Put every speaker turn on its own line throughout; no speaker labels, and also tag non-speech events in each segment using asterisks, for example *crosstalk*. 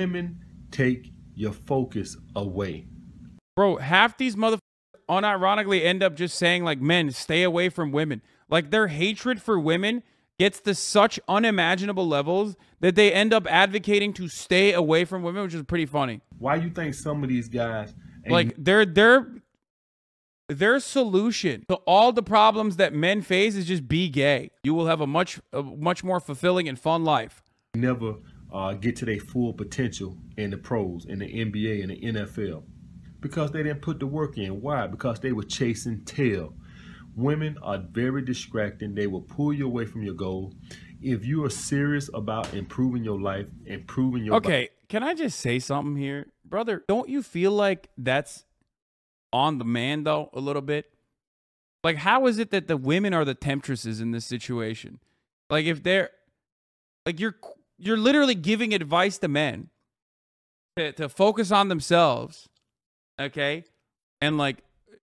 women take your focus away.
Bro, half these motherfuckers unironically end up just saying, like, men, stay away from women. Like, their hatred for women gets to such unimaginable levels that they end up advocating to stay away from women, which is pretty funny.
Why you think some of these guys like their their
their solution to all the problems that men face is just be gay. You will have a much a much more fulfilling and fun life.
Never uh, get to their full potential in the pros, in the NBA, in the NFL. Because they didn't put the work in. Why? Because they were chasing tail. Women are very distracting. They will pull you away from your goal. If you are serious about improving your life, improving your Okay, life.
can I just say something here? Brother, don't you feel like that's on the man though a little bit? Like how is it that the women are the temptresses in this situation? Like if they're like you're you're literally giving advice to men to, to focus on themselves, okay, and like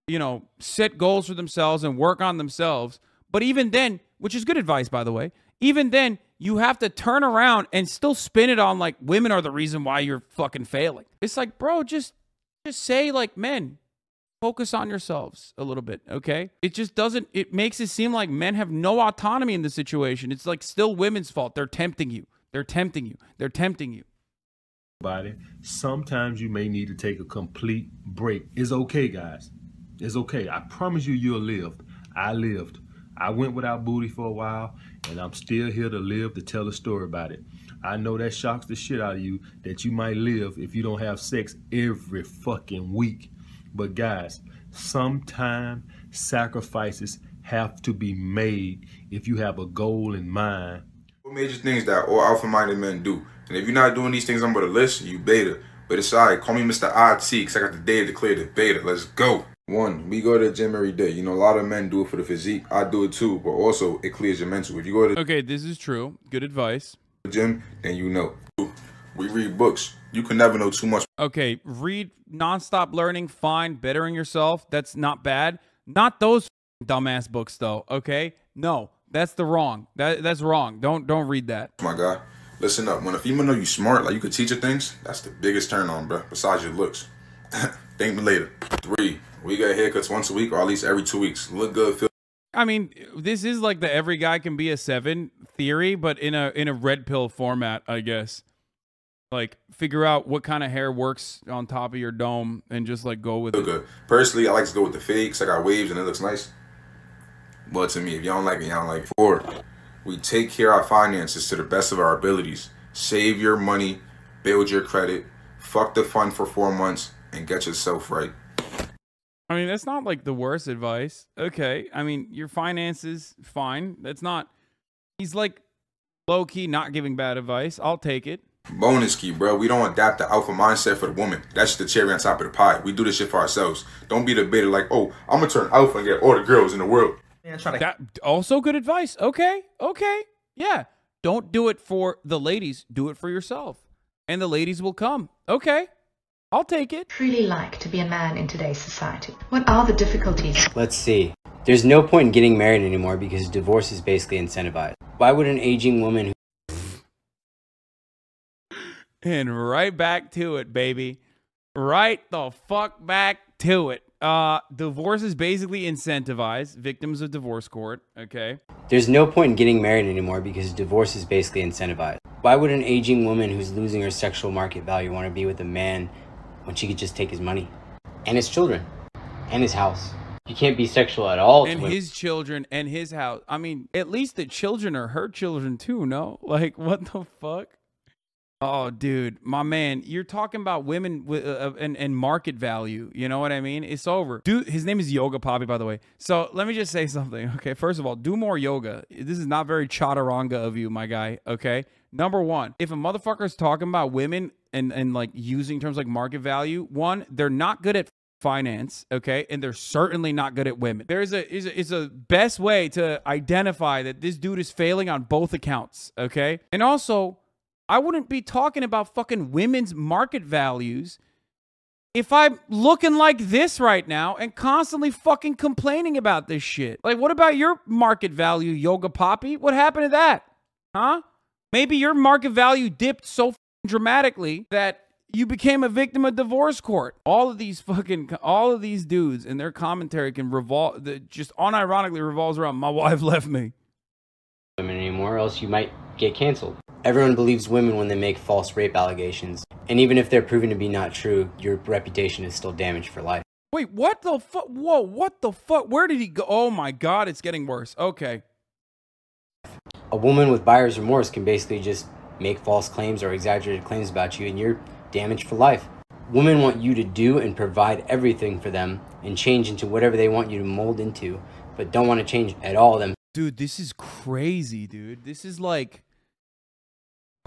you know set goals for themselves and work on themselves. But even then, which is good advice by the way, even then you have to turn around and still spin it on like women are the reason why you're fucking failing. It's like, bro, just just say like men, focus on yourselves a little bit, okay? It just doesn't it makes it seem like men have no autonomy in the situation. It's like still women's fault. They're tempting you. They're tempting you. They're tempting you.
Body. Sometimes you may need to take a complete break. It's okay, guys. It's okay. I promise you, you'll live. I lived. I went without booty for a while, and I'm still here to live to tell a story about it. I know that shocks the shit out of you that you might live if you don't have sex every fucking week. But guys, sometimes sacrifices have to be made if you have a goal in mind
major things that all alpha-minded men do. And if you're not doing these things I'm gonna list, you beta. But it's alright, call me Mr. Odd cause I got the data to clear the beta. Let's go. One, we go to the gym every day. You know, a lot of men do it for the physique. I do it too, but also it clears your mental. If you go to
Okay, this is true. Good advice. the gym, then you know.
We read books. You can never know too much.
Okay, read nonstop learning, fine, bettering yourself. That's not bad. Not those dumbass books though, okay? No. That's the wrong. That that's wrong. Don't don't read that.
My God, listen up. When a female know you smart, like you could teach her things, that's the biggest turn on, bro. Besides your looks. *laughs* Thank me later. Three. We got haircuts once a week, or at least every two weeks. Look good. Feel.
I mean, this is like the every guy can be a seven theory, but in a in a red pill format, I guess. Like figure out what kind of hair works on top of your dome, and just like go with Look it. Good. Personally, I
like to go with the fakes. I got waves, and it looks nice. But to me, if y'all don't like me, y'all don't like me. Four, we take care of our finances to the best of our abilities. Save your money, build your credit, fuck the fun for four months, and get yourself right.
I mean, that's not like the worst advice. Okay. I mean, your finances, fine. That's not. He's like low key not giving bad advice. I'll take it.
Bonus key, bro. We don't adapt the alpha mindset for the woman. That's the cherry on top of the pie. We do this shit for ourselves. Don't be the biter like, oh, I'm gonna turn alpha and get all the girls in the world.
Yeah, try to. That, also good advice. Okay, okay, yeah. Don't do it for the ladies. Do it for yourself, and the
ladies will come.
Okay, I'll take it. Truly like to be a man in today's society. What are the difficulties?
Let's see. There's no point in getting married anymore because divorce is basically incentivized. Why would an aging woman? and
right back to it, baby. Right the fuck back to it uh, divorce is basically incentivized. victims of divorce court. Okay.
There's no point in getting married anymore because divorce is basically incentivized. Why would an aging woman who's losing her sexual market value want to be with a man when she could just take his money and his children and his house? You can't be sexual at all. And his
children and his house. I mean, at least the children are her children too. No, *laughs* like what the fuck? Oh, dude, my man, you're talking about women with, uh, uh, and, and market value. You know what I mean? It's over. Dude, his name is Yoga Poppy, by the way. So let me just say *laughs* something. Okay, first of all, do more yoga. This is not very chaturanga of you, my guy. Okay, number one, if a motherfucker is talking about women and and like using terms like market value, one, they're not good at finance okay and they're certainly not good at women there's a is a, is a best way to identify that this dude is failing on both accounts okay and also I wouldn't be talking about fucking women's market values if I'm looking like this right now and constantly fucking complaining about this shit. Like, what about your market value, Yoga Poppy? What happened to that? Huh? Maybe your market value dipped so dramatically that you became a victim of divorce court. All of these fucking, all of these dudes and their commentary can revolve, just unironically revolves around my *laughs* wife left me.
Women anymore, else you might get canceled. Everyone believes women when they make false rape allegations, and even if they're proven to be not true, your reputation is still damaged for life.
Wait, what the fuck? Whoa, what the fuck? Where did he go? Oh my god, it's getting worse. Okay.
A woman with buyer's remorse can basically just make false claims or exaggerated claims about you, and you're damaged for life. Women want you to do and provide everything for them and change into whatever they want you to mold into, but don't want to change at all them. Dude, this is crazy, dude.
This is like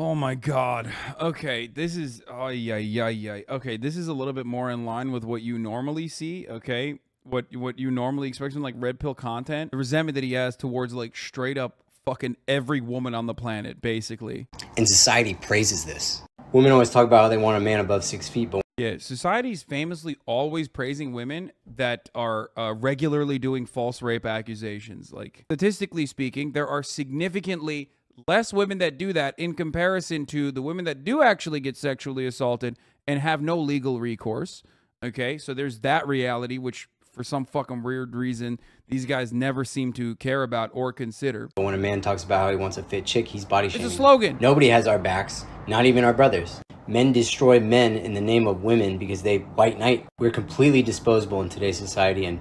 Oh my god. Okay, this is oh yeah yeah yeah. Okay, this is a little bit more in line with what you normally see. Okay, what what you normally expect from like red pill content. The resentment that he has towards like straight up fucking every woman on the planet, basically.
And society praises this. Women always talk about how they want a man above six feet, but yeah,
society's famously always praising women that are uh, regularly doing false rape accusations. Like statistically speaking, there are significantly less women that do that in comparison to the women that do actually get sexually assaulted and have no legal recourse. Okay, so there's that reality, which for some fucking weird reason, these guys never seem to care about or consider. But when a man
talks about how he wants a fit chick, he's body shaming. It's a slogan. Nobody has our backs, not even our brothers. Men destroy men in the name of women because they white knight. We're completely disposable in today's society and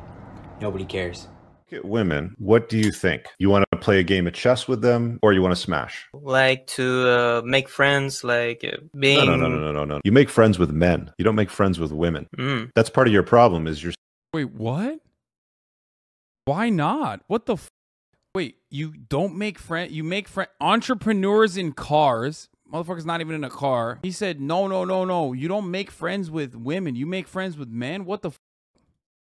nobody cares
at women, what do you think? You want to play a game of chess with them or you want to smash?
Like to uh, make friends, like being. Uh, no, no, no, no,
no, no. You make friends with men. You don't make friends with women. Mm. That's part of your problem is you're.
Wait,
what? Why not? What the f- Wait, you don't make friend. You make friend entrepreneurs in cars. Motherfucker's not even in a car. He said, "No, no, no, no. You don't make friends with women. You make friends with men. What the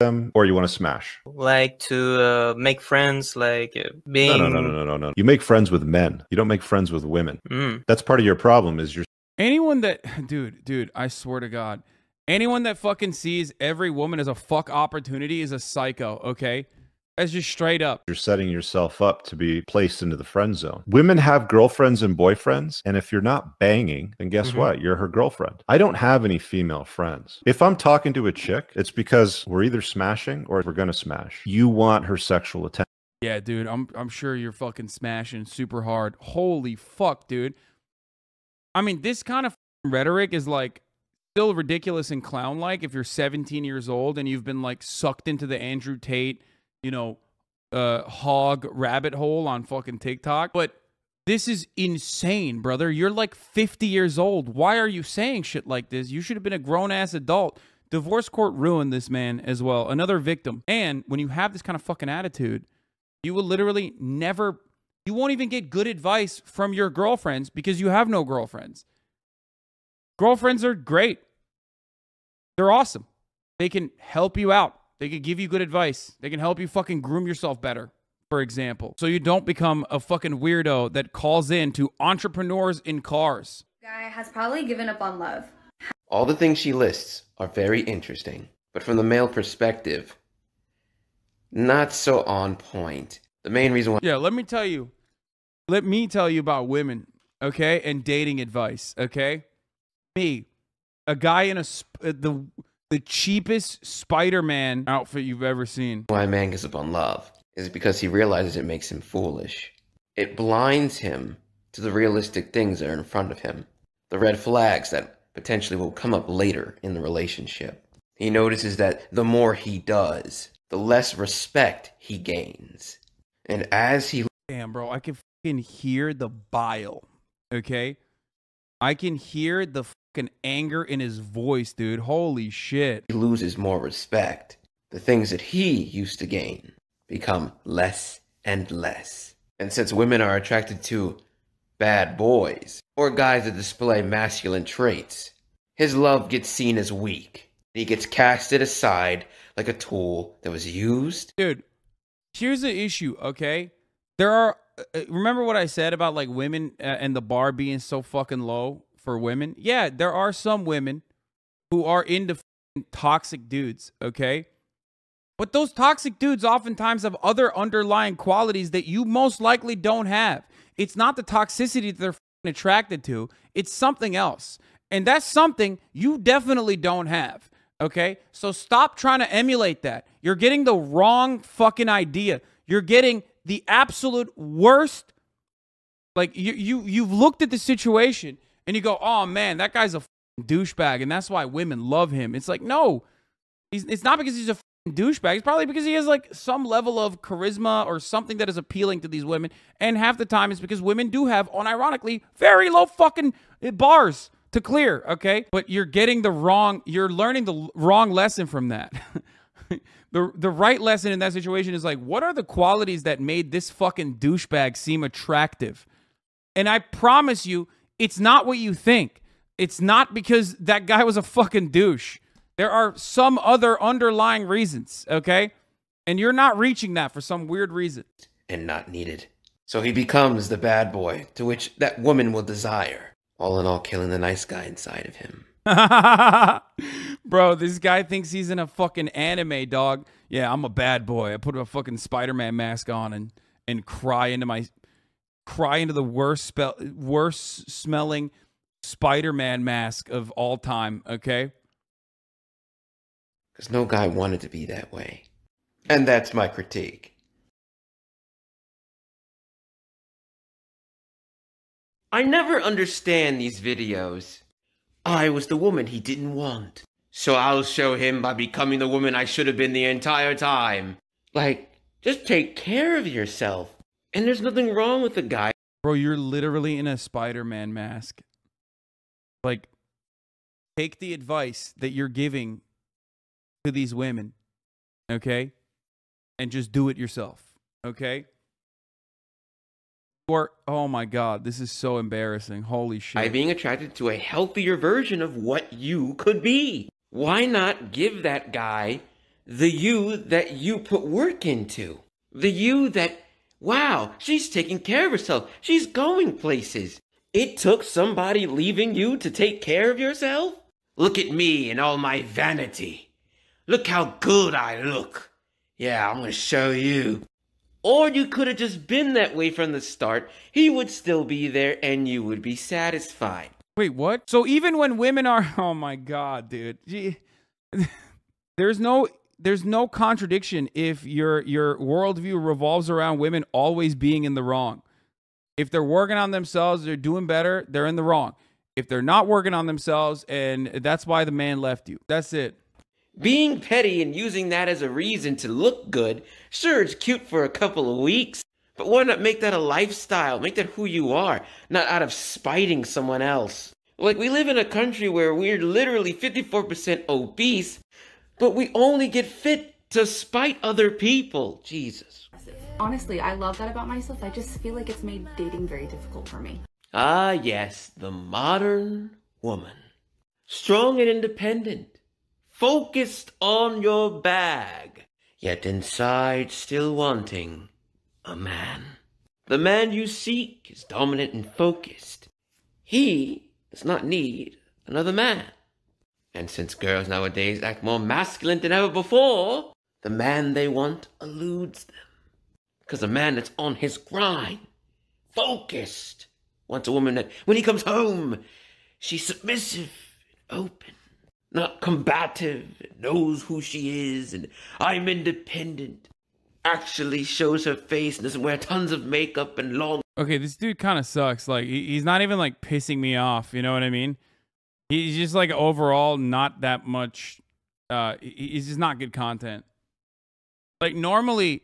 them or you want to smash?
Like to uh, make friends, like uh, being. No, no, no, no,
no, no. You make friends with men. You don't make friends with women. Mm. That's part of your problem. Is you're
anyone that, *laughs* dude, dude. I swear to God, anyone that fucking sees every woman as a fuck opportunity is a psycho. Okay. As just straight up.
You're setting yourself up to be placed into the friend zone. Women have girlfriends and boyfriends. And if you're not banging, then guess mm-hmm. what? You're her girlfriend. I don't have any female friends. If I'm talking to a chick, it's because we're either smashing or we're going to smash. You want her sexual attention.
Yeah, dude. I'm, I'm sure you're fucking smashing super hard. Holy fuck, dude. I mean, this kind of rhetoric is like still ridiculous and clown like if you're 17 years old and you've been like sucked into the Andrew Tate you know, uh, hog rabbit hole on fucking TikTok. But this is insane, brother. You're like 50 years old. Why are you saying shit like this? You should have been a grown ass adult. Divorce court ruined this man as well. Another victim. And when you have this kind of fucking attitude, you will literally never, you won't even get good advice from your girlfriends because you have no girlfriends. Girlfriends are great, they're awesome. They can help you out. They can give you good advice. They can help you fucking groom yourself better, for example. So you don't become a fucking weirdo that calls in to entrepreneurs in cars.
Guy has probably given up on love.
All the things she lists are very interesting, but from the male perspective, not so on point. The main reason why.
Yeah, let me tell you. Let me tell you about women, okay? And dating advice, okay? Me,
a guy in a. the the cheapest
Spider-Man outfit you've
ever seen. Why man gives up on love is because he realizes it makes him foolish. It blinds him to the realistic things that are in front of him, the red flags that potentially will come up later in the relationship. He notices that the more he does, the less respect he gains. And as he Damn, bro, I can
hear the bile. Okay? I can hear the fucking anger in his voice, dude. Holy shit.
He loses more respect. The things that he used to gain become less and less. And since women are attracted to bad boys or guys that display masculine traits, his love gets seen as weak. He gets casted aside like a tool that was used. Dude,
here's the issue, okay? There are uh, uh, remember what I said about like women uh, and the bar being so fucking low for women. Yeah, there are some women who are into toxic dudes, okay? But those toxic dudes oftentimes have other underlying qualities that you most likely don't have. It's not the toxicity that they're attracted to, it's something else. And that's something you definitely don't have. Okay? So stop trying to emulate that. You're getting the wrong fucking idea. You're getting the absolute worst. Like you you you've looked at the situation and you go, oh man, that guy's a douchebag, and that's why women love him. It's like, no, he's, it's not because he's a douchebag. It's probably because he has like some level of charisma or something that is appealing to these women. And half the time it's because women do have, unironically, very low fucking eh, bars to clear, okay? But you're getting the wrong, you're learning the wrong lesson from that. *laughs* the, the right lesson in that situation is like, what are the qualities that made this fucking douchebag seem attractive? And I promise you, it's not what you think. It's not because that guy was a fucking douche. There are some other underlying reasons, okay? And you're not reaching that for some weird reason.
And not needed. So he becomes the bad boy to which that woman will desire, all in all, killing the nice guy inside of him.
*laughs* Bro, this guy thinks he's in a fucking anime, dog. Yeah, I'm a bad boy. I put a fucking Spider Man mask on and, and cry into my cry into the worst spell, worst smelling Spider-Man mask of all time. Okay.
Because no guy wanted to be that way,
and that's my critique. I never understand these videos.
I
was the woman he didn't want. So I'll show him by becoming the woman I should have been the entire time. Like, just take care of yourself. And there's nothing wrong with the guy.
Bro, you're literally in a Spider Man mask. Like, take the advice that you're giving to these women, okay? And just do it yourself, okay? Or,
oh my God, this is so embarrassing. Holy shit. By being attracted to a healthier version of what you could be. Why not give that guy the you that you put work into? The you that Wow, she's taking care of herself. She's going places. It took somebody leaving you to take care of yourself? Look at me and all my vanity. Look how good I look. Yeah, I'm gonna show you. Or you could have just been that way from the start. He would still be there and you would be satisfied. Wait, what? So even when women are.
*laughs* Oh my god, dude. *laughs* There's no there's no contradiction if your your worldview revolves around women always being in the wrong. If they're working on themselves, they're doing better, they're in the wrong. If they're not working on themselves,
and that's why the man left you. That's it. Being petty and using that as a reason to look good, sure, it's cute for a couple of weeks, but why not make that a lifestyle? Make that who you are, not out of spiting someone else. Like, we live in a country where we're literally 54% obese, but we only get fit to spite other people. Jesus.
Honestly, I love that about myself. I just feel like it's made dating very difficult for me.
Ah, yes, the modern woman. Strong and independent, focused on your bag, yet inside still wanting a man. The man you seek is dominant and focused. He does not need another man. And since girls nowadays act more masculine than ever before, the man they want eludes them. Because a man that's on his grind, focused, wants a woman that, when he comes home, she's submissive and open, not combative, and knows who she is, and I'm independent. Actually shows her face and doesn't wear tons of makeup and long. Okay,
this dude kind of sucks. Like, he's not even like pissing me off. You know what I mean? He's just like overall not that much. Uh, he's just not good content. Like normally,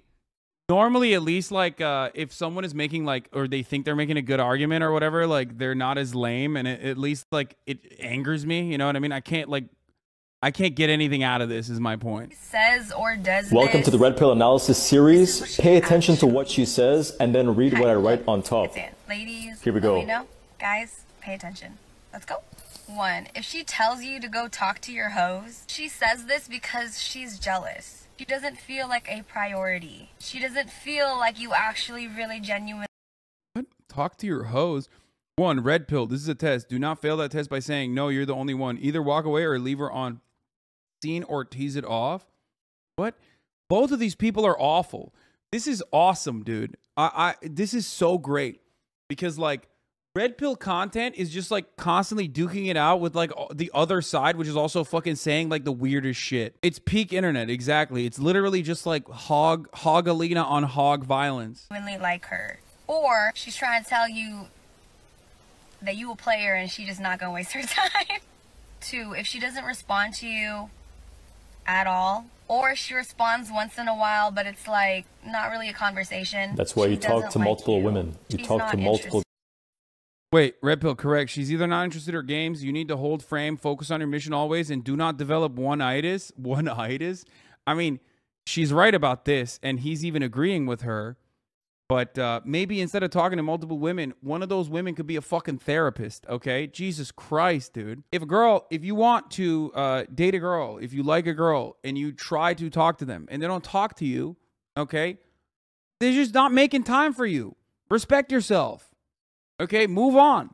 normally at least like uh, if someone is making like or they think they're making a good argument or whatever, like they're not as lame, and it, at least like it angers me. You know what I mean? I can't like I can't get anything out of this. Is my point.
Says or does. Welcome to the Red
Pill Analysis series. Pay attention to what she says, and then read what I write on top.
Ladies, here we go. Know. Guys, pay attention. Let's go. One, if she tells you to go talk to your hoes, she says this because she's jealous. She doesn't feel like a priority. She doesn't feel like you actually really genuinely.
What? Talk to your hoes? One, red pill. This is a test. Do not fail that test by saying, no, you're the only one. Either walk away or leave her on scene or tease it off. What? Both of these people are awful. This is awesome, dude. I, I this is so great because like red pill content is just like constantly duking it out with like the other side, which is also fucking saying like the weirdest shit. It's peak internet, exactly. It's literally just like hog hogalina on hog violence.
Really like her, or she's trying to tell you that you will play her and she just not gonna waste her *laughs* time. Two, if she doesn't respond to you at all, or she responds once in a while, but it's like not really a conversation. That's why she you talk to multiple
you. women. You She's talk to multiple.
Wait, Red Pill, correct. She's either not interested or games. You need to hold frame, focus on your mission always, and do not develop one itis. *laughs* One itis? I mean, she's right about this, and he's even agreeing with her. But uh, maybe instead of talking to multiple women, one of those women could be a fucking therapist, okay? Jesus Christ, dude. If a girl, if you want to uh, date a girl, if you like a girl and you try to talk to them and they don't talk to you, okay? They're just not making time for you. Respect yourself. Okay, move on.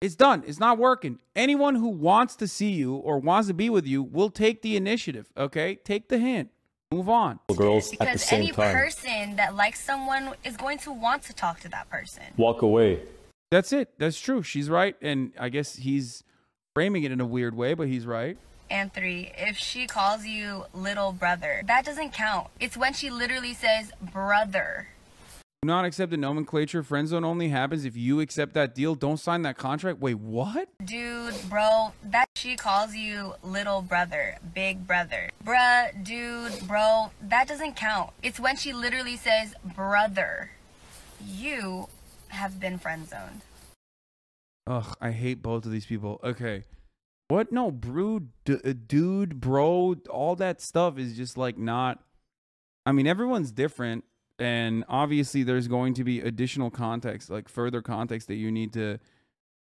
It's done. It's not working. Anyone who wants to see you or wants to be with you will take the initiative. Okay, take the hint. Move on. Girls because at the same any time.
person that likes someone is going to want to talk to that person.
Walk away. That's it. That's true. She's right, and I guess he's framing it in a weird way, but he's right.
And three, if she calls you little brother, that doesn't count. It's when she literally says brother.
Do not accept the nomenclature. Friend zone only happens if you accept that deal. Don't sign that contract. Wait, what?
Dude, bro, that she calls you little brother, big brother. Bruh, dude, bro, that doesn't count. It's when she literally says brother. You have been friend zoned.
Ugh, I hate both of these people. Okay. What? No, brood, uh, dude, bro, all that stuff is just like not. I mean, everyone's different and obviously there's going to be additional context like further context that you need to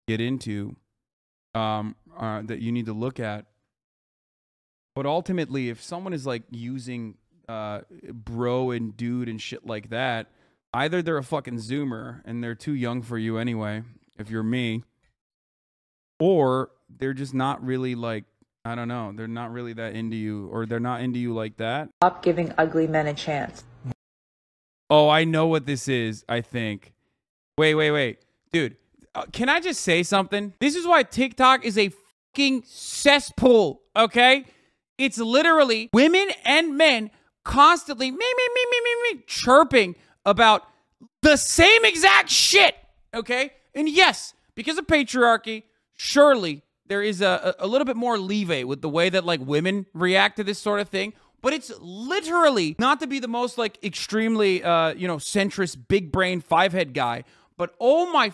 get into um, uh, that you need to look at but ultimately if someone is like using uh, bro and dude and shit like that either they're a fucking zoomer and they're too young for you anyway if you're me or they're just not really like I don't know. They're not really that into you, or they're not into you like that.
Stop giving ugly men a chance.
Oh, I know what this is, I think. Wait, wait, wait. Dude, uh, can I just say something? This is why TikTok is a fucking cesspool, okay? It's literally women and men constantly me, me, me, me, me, me, chirping about the same exact shit, okay? And yes, because of patriarchy, surely there is a, a, a little bit more leeway with the way that like women react to this sort of thing but it's literally not to be the most like extremely, uh, you know, centrist, big brain, five head guy, but oh my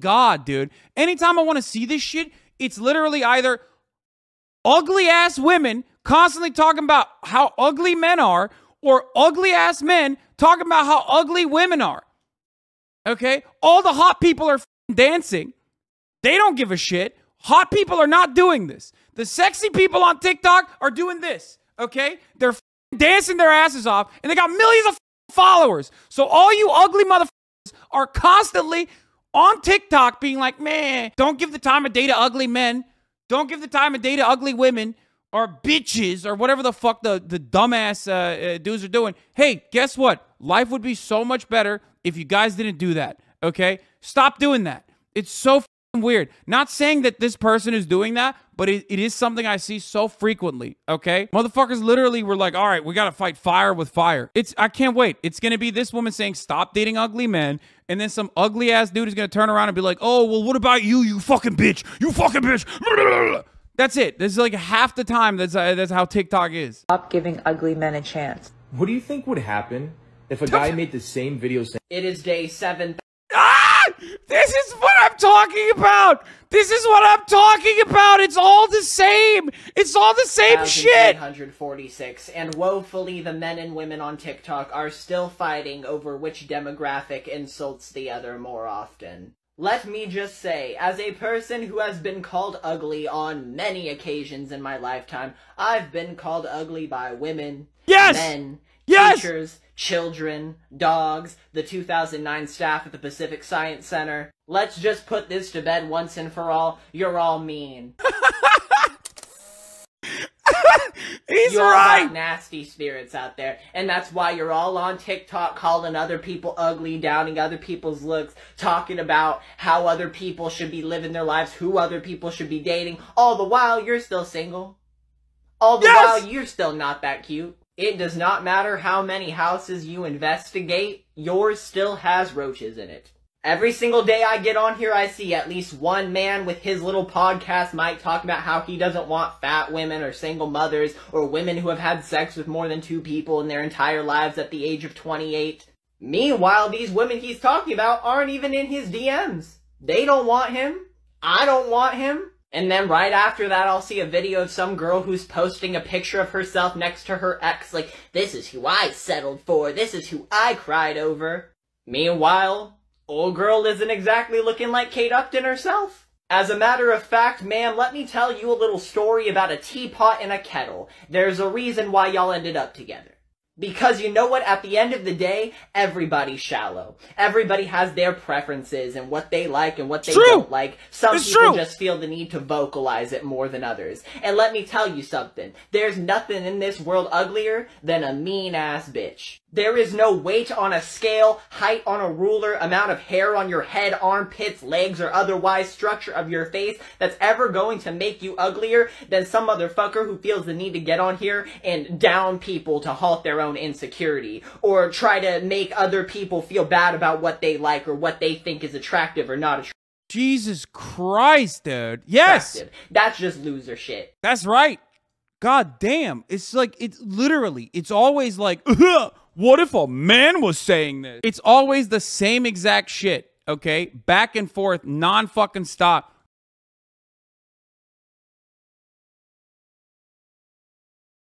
God, dude. Anytime I want to see this shit, it's literally either ugly ass women constantly talking about how ugly men are or ugly ass men talking about how ugly women are. Okay? All the hot people are dancing. They don't give a shit. Hot people are not doing this. The sexy people on TikTok are doing this okay? They're dancing their asses off and they got millions of followers. So all you ugly motherfuckers are constantly on TikTok being like, man, don't give the time of day to ugly men. Don't give the time of day to ugly women or bitches or whatever the fuck the, the dumbass uh, uh dudes are doing. Hey, guess what? Life would be so much better if you guys didn't do that, okay? Stop doing that. It's so weird. Not saying that this person is doing that, but it, it is something I see so frequently, okay? Motherfuckers literally were like, all right, we gotta fight fire with fire. It's I can't wait. It's gonna be this woman saying, stop dating ugly men, and then some ugly ass dude is gonna turn around and be like, oh, well, what about you, you fucking bitch? You fucking bitch. *laughs* That's it. This is like half the time that's, uh, that's how TikTok is.
Stop giving ugly men a chance.
What do you think would happen if a guy made the same video saying,
it is day 7,000? about. This is what I'm talking about. It's
all the same. It's all the same shit.
846, and woefully, the men and women on TikTok are still fighting over which demographic insults the other more often. Let me just say, as a person who has been called ugly on many occasions in my lifetime, I've been called ugly by women, yes! men, yes! teachers, children, dogs, the 2009 staff at the Pacific Science Center. Let's just put this to bed once and for all. You're all mean. *laughs* He's you're right. All nasty spirits out there, and that's why you're all on TikTok calling other people ugly, downing other people's looks, talking about how other people should be living their lives, who other people should be dating. All the while, you're still single. All the yes! while, you're still not that cute. It does not matter how many houses you investigate, yours still has roaches in it. Every single day I get on here, I see at least one man with his little podcast might talk about how he doesn't want fat women or single mothers or women who have had sex with more than two people in their entire lives at the age of 28. Meanwhile, these women he's talking about aren't even in his DMs. They don't want him. I don't want him. And then right after that, I'll see a video of some girl who's posting a picture of herself next to her ex, like, this is who I settled for, this is who I cried over. Meanwhile, old girl isn't exactly looking like Kate Upton herself. As a matter of fact, ma'am, let me tell you a little story about a teapot and a kettle. There's a reason why y'all ended up together. Because you know what? At the end of the day, everybody's shallow. Everybody has their preferences and what they like and what they true. don't like. Some it's people true. just feel the need to vocalize it more than others. And let me tell you something. There's nothing in this world uglier than a mean ass bitch. There is no weight on a scale, height on a ruler, amount of hair on your head, armpits, legs, or otherwise structure of your face that's ever going to make you uglier than some motherfucker who feels the need to get on here and down people to halt their own insecurity or try to make other people feel bad about what they like or what they think is attractive or not attractive.
Jesus Christ, dude. Yes. Attractive. That's just loser shit. That's right. God damn. It's like, it's literally, it's always like, *laughs* Ugh! What if a man was saying this? It's always the same exact shit, okay? Back and forth, non fucking stop.